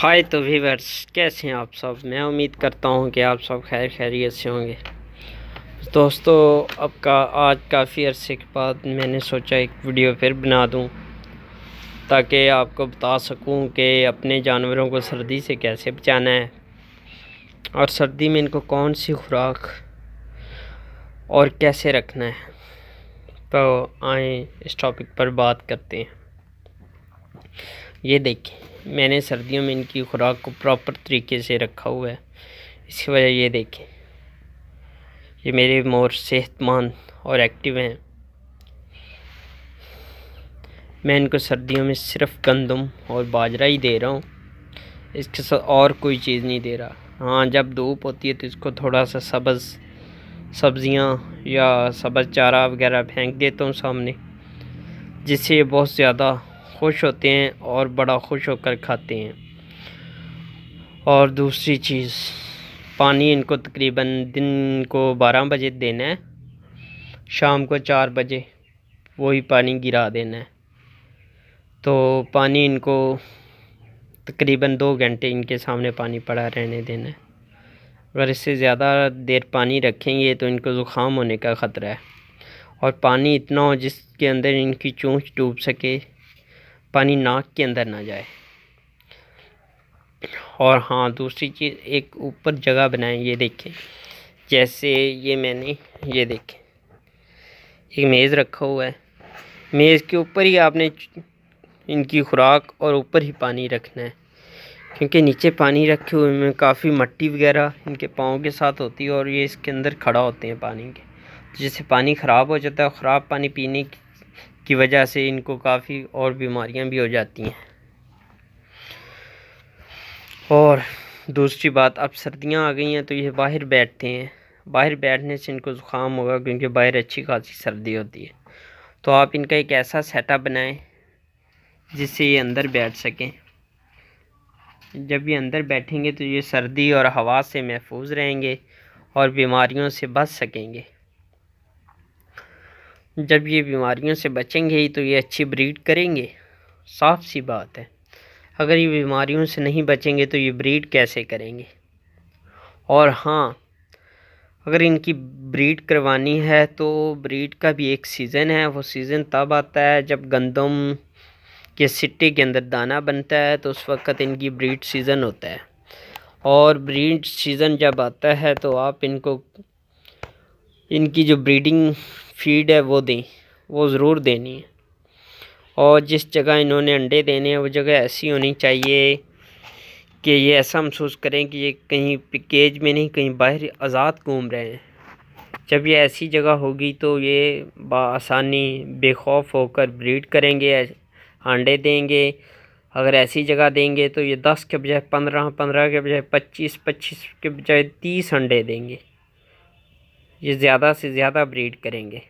हाय तो वीवर्स कैसे हैं आप सब मैं उम्मीद करता हूं कि आप सब खैर खैरियत से होंगे दोस्तों अब का आज काफ़ी अरसे के बाद मैंने सोचा एक वीडियो फिर बना दूं ताकि आपको बता सकूं कि अपने जानवरों को सर्दी से कैसे बचाना है और सर्दी में इनको कौन सी खुराक और कैसे रखना है तो आए इस टॉपिक पर बात करते हैं ये देखिए मैंने सर्दियों में इनकी खुराक को प्रॉपर तरीके से रखा हुआ है इसकी वजह ये देखें ये मेरे मोर सेहतमंद और एक्टिव हैं मैं इनको सर्दियों में सिर्फ गंदम और बाजरा ही दे रहा हूँ इसके साथ और कोई चीज़ नहीं दे रहा हाँ जब धूप होती है तो इसको थोड़ा सा सब्ज़ सब्ज़ियाँ या सब्ज़ चारा वगैरह फेंक देता हूँ सामने जिससे ये बहुत ज़्यादा खुश होते हैं और बड़ा खुश होकर खाते हैं और दूसरी चीज़ पानी इनको तकरीबन दिन को बारह बजे देना है शाम को चार बजे वही पानी गिरा देना है तो पानी इनको तकरीबन दो घंटे इनके सामने पानी पड़ा रहने देना है अगर इससे ज़्यादा देर पानी रखेंगे तो इनको ज़ुकाम होने का ख़तरा है और पानी इतना हो जिसके अंदर इनकी चूँच डूब सके पानी नाक के अंदर ना जाए और हाँ दूसरी चीज़ एक ऊपर जगह बनाएं ये देखें जैसे ये मैंने ये देखें एक मेज़ रखा हुआ है मेज़ के ऊपर ही आपने इनकी खुराक और ऊपर ही पानी रखना है क्योंकि नीचे पानी रखे हुए में काफ़ी मट्टी वगैरह इनके पाँव के साथ होती है और ये इसके अंदर खड़ा होते हैं पानी के जिससे पानी ख़राब हो जाता है ख़राब पानी पीने की की वजह से इनको काफ़ी और बीमारियां भी हो जाती हैं और दूसरी बात अब सर्दियां आ गई हैं तो ये बाहर बैठते हैं बाहर बैठने से इनको ज़ुकाम होगा क्योंकि बाहर अच्छी खासी सर्दी होती है तो आप इनका एक ऐसा सेटअप बनाएं जिससे ये अंदर बैठ सकें जब ये अंदर बैठेंगे तो ये सर्दी और हवा से महफूज रहेंगे और बीमारियों से बच सकेंगे जब ये बीमारियों से बचेंगे ही तो ये अच्छी ब्रीड करेंगे साफ सी बात है अगर ये बीमारियों से नहीं बचेंगे तो ये ब्रीड कैसे करेंगे और हाँ अगर इनकी ब्रीड करवानी है तो ब्रीड का भी एक सीज़न है वो सीज़न तब आता है जब गंदम के सिट्टे के अंदर दाना बनता है तो उस वक्त इनकी ब्रीड सीज़न होता है और ब्रीड सीज़न जब आता है तो आप इनको इनकी जो ब्रीडिंग फीड है वो दें वो ज़रूर देनी है और जिस जगह इन्होंने अंडे देने हैं वो जगह ऐसी होनी चाहिए कि ये ऐसा महसूस करें कि ये कहीं पिकेज में नहीं कहीं बाहर आज़ाद घूम रहे हैं जब ये ऐसी जगह होगी तो ये बसानी बेखौफ होकर ब्रीड करेंगे अंडे देंगे अगर ऐसी जगह देंगे तो ये दस के बजाय पंद्रह पंद्रह के बजाय पच्चीस पच्चीस के बजाय तीस अंडे देंगे ये ज़्यादा से ज़्यादा ब्रीड करेंगे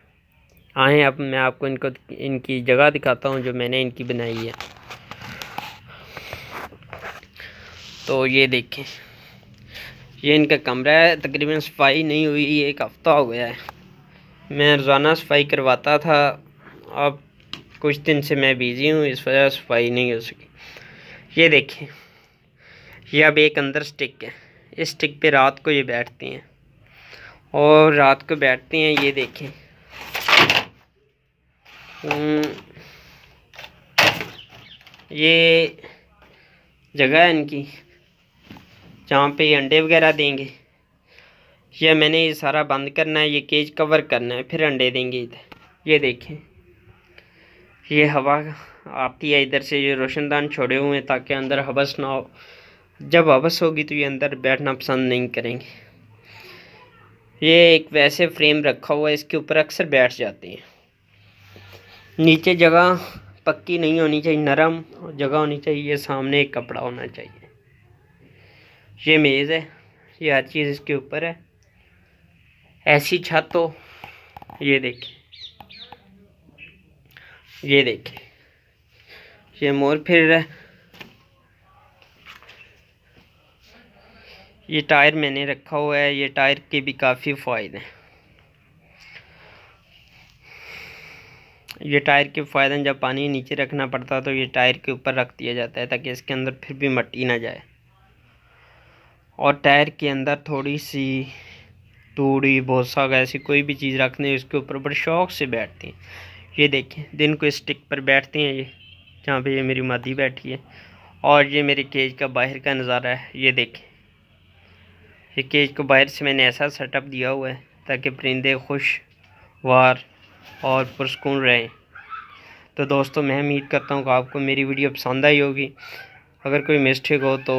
आएँ अब मैं आपको इनको इनकी जगह दिखाता हूँ जो मैंने इनकी बनाई है तो ये देखें ये इनका कमरा है तकरीबन सफाई नहीं हुई एक हफ़्ता हो गया है मैं रोज़ाना सफाई करवाता था अब कुछ दिन से मैं बिज़ी हूँ इस वजह सफाई नहीं हो सकी ये देखें ये अब एक अंदर स्टिक है इस स्टिक पे रात को ये बैठती हैं और रात को बैठते हैं ये देखें हम्म, ये जगह है इनकी जहाँ पे अंडे वगैरह देंगे यह मैंने ये सारा बंद करना है ये केज कवर करना है फिर अंडे देंगे इधर ये देखें ये हवा आती है इधर से ये रोशनदान छोड़े हुए हैं ताकि अंदर हवस ना हो जब हवस होगी तो ये अंदर बैठना पसंद नहीं करेंगे ये एक वैसे फ्रेम रखा हुआ है इसके ऊपर अक्सर बैठ जाते हैं नीचे जगह पक्की नहीं होनी चाहिए नरम जगह होनी चाहिए सामने एक कपड़ा होना चाहिए ये मेज़ है ये हर चीज़ इसके ऊपर है ऐसी छत हो ये देखिए ये देखिए ये मोर फिर रहा है ये टायर मैंने रखा हुआ है ये टायर के भी काफ़ी फ़ायदे हैं ये टायर के फ़ायदे जब पानी नीचे रखना पड़ता है तो ये टायर के ऊपर रख दिया जाता है ताकि इसके अंदर फिर भी मट्टी ना जाए और टायर के अंदर थोड़ी सी तूड़ी भोसा ऐसी कोई भी चीज़ रखने उसके ऊपर बड़े शौक से बैठते हैं ये देखें दिन को स्टिक पर बैठते हैं ये जहाँ पे ये मेरी मादी बैठी है और ये मेरे केज का बाहर का नज़ारा है ये देखें एक केज को बाहर से मैंने ऐसा सेटअप दिया हुआ है ताकि परिंदे खुशवार और पुरस्कून रहें तो दोस्तों मैं उम्मीद करता हूँ कि आपको मेरी वीडियो पसंद आई होगी अगर कोई मिस्टेक हो तो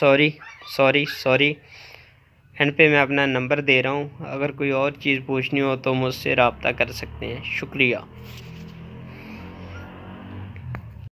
सॉरी सॉरी सॉरी एंड पे मैं अपना नंबर दे रहा हूँ अगर कोई और चीज़ पूछनी हो तो मुझसे रबता कर सकते हैं शुक्रिया